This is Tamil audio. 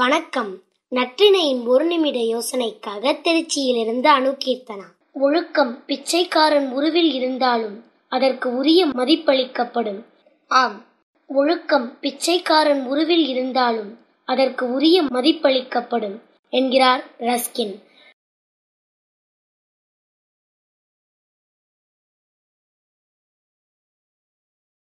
வணக்கம் நற்றினையின் ஒரு நிமிட யோசனைக்காக திருச்சியிலிருந்து அணுகீர்த்தனா ஒழுக்கம் பிச்சைக்காரன் உருவில் இருந்தாலும் அதற்கு உரிய மதிப்பளிக்கப்படும் ஆம் ஒழுக்கம் பிச்சைக்காரன் உருவில் இருந்தாலும் அதற்கு உரிய மதிப்பளிக்கப்படும் என்கிறார் ரஸ்கின்